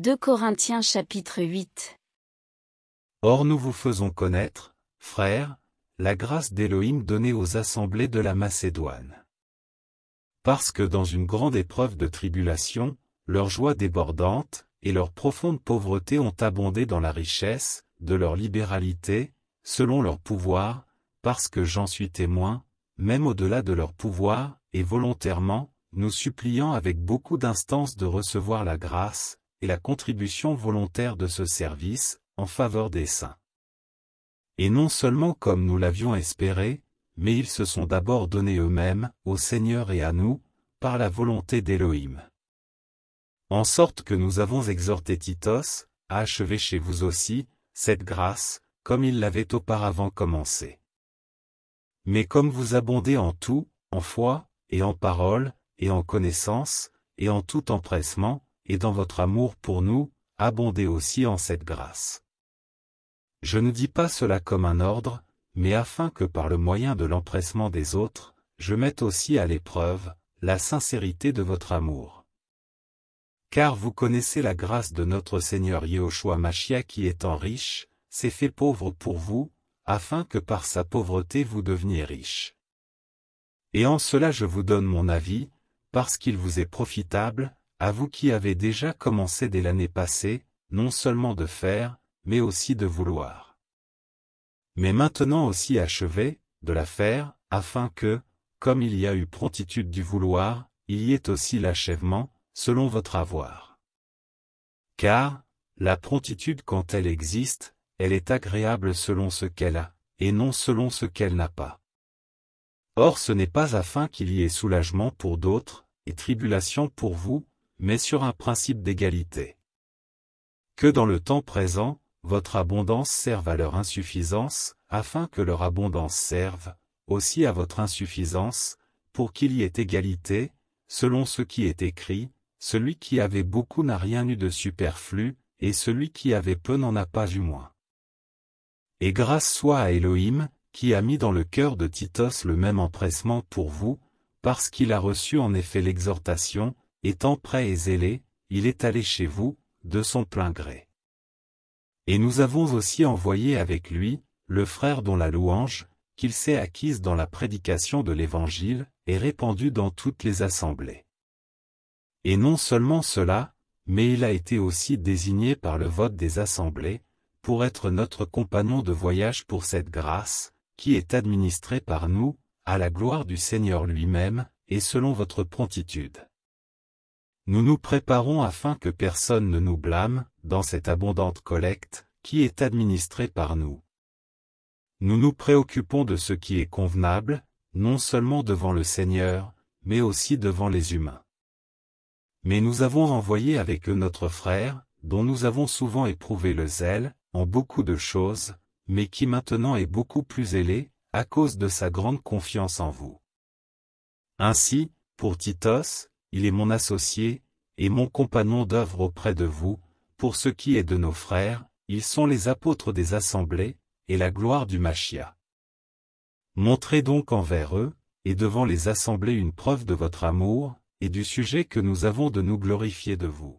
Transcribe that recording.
2 Corinthiens chapitre 8 Or nous vous faisons connaître, frères, la grâce d'Élohim donnée aux assemblées de la Macédoine. Parce que dans une grande épreuve de tribulation, leur joie débordante, et leur profonde pauvreté ont abondé dans la richesse, de leur libéralité, selon leur pouvoir, parce que j'en suis témoin, même au-delà de leur pouvoir, et volontairement, nous suppliant avec beaucoup d'instances de recevoir la grâce, et la contribution volontaire de ce service, en faveur des saints. Et non seulement comme nous l'avions espéré, mais ils se sont d'abord donnés eux-mêmes, au Seigneur et à nous, par la volonté d'Élohim. En sorte que nous avons exhorté Titos, à achever chez vous aussi, cette grâce, comme il l'avait auparavant commencé. Mais comme vous abondez en tout, en foi, et en parole, et en connaissance, et en tout empressement, et dans votre amour pour nous, abondez aussi en cette grâce. Je ne dis pas cela comme un ordre, mais afin que par le moyen de l'empressement des autres, je mette aussi à l'épreuve la sincérité de votre amour. Car vous connaissez la grâce de notre Seigneur Yehoshua Machia qui étant riche, s'est fait pauvre pour vous, afin que par sa pauvreté vous deveniez riches. Et en cela je vous donne mon avis, parce qu'il vous est profitable, à vous qui avez déjà commencé dès l'année passée, non seulement de faire, mais aussi de vouloir. Mais maintenant aussi achevez, de la faire, afin que, comme il y a eu promptitude du vouloir, il y ait aussi l'achèvement, selon votre avoir. Car, la promptitude quand elle existe, elle est agréable selon ce qu'elle a, et non selon ce qu'elle n'a pas. Or ce n'est pas afin qu'il y ait soulagement pour d'autres, et tribulation pour vous, mais sur un principe d'égalité. Que dans le temps présent, votre abondance serve à leur insuffisance, afin que leur abondance serve, aussi à votre insuffisance, pour qu'il y ait égalité, selon ce qui est écrit, celui qui avait beaucoup n'a rien eu de superflu, et celui qui avait peu n'en a pas eu moins. Et grâce soit à Elohim, qui a mis dans le cœur de Titos le même empressement pour vous, parce qu'il a reçu en effet l'exhortation, étant prêt et zélé, il est allé chez vous, de son plein gré. Et nous avons aussi envoyé avec lui, le frère dont la louange, qu'il s'est acquise dans la prédication de l'Évangile, est répandue dans toutes les assemblées. Et non seulement cela, mais il a été aussi désigné par le vote des assemblées, pour être notre compagnon de voyage pour cette grâce, qui est administrée par nous, à la gloire du Seigneur lui-même, et selon votre promptitude. Nous nous préparons afin que personne ne nous blâme, dans cette abondante collecte, qui est administrée par nous. Nous nous préoccupons de ce qui est convenable, non seulement devant le Seigneur, mais aussi devant les humains. Mais nous avons envoyé avec eux notre frère, dont nous avons souvent éprouvé le zèle, en beaucoup de choses, mais qui maintenant est beaucoup plus ailé, à cause de sa grande confiance en vous. Ainsi, pour Titos, il est mon associé, et mon compagnon d'œuvre auprès de vous, pour ce qui est de nos frères, ils sont les apôtres des assemblées, et la gloire du Machia. Montrez donc envers eux, et devant les assemblées une preuve de votre amour, et du sujet que nous avons de nous glorifier de vous.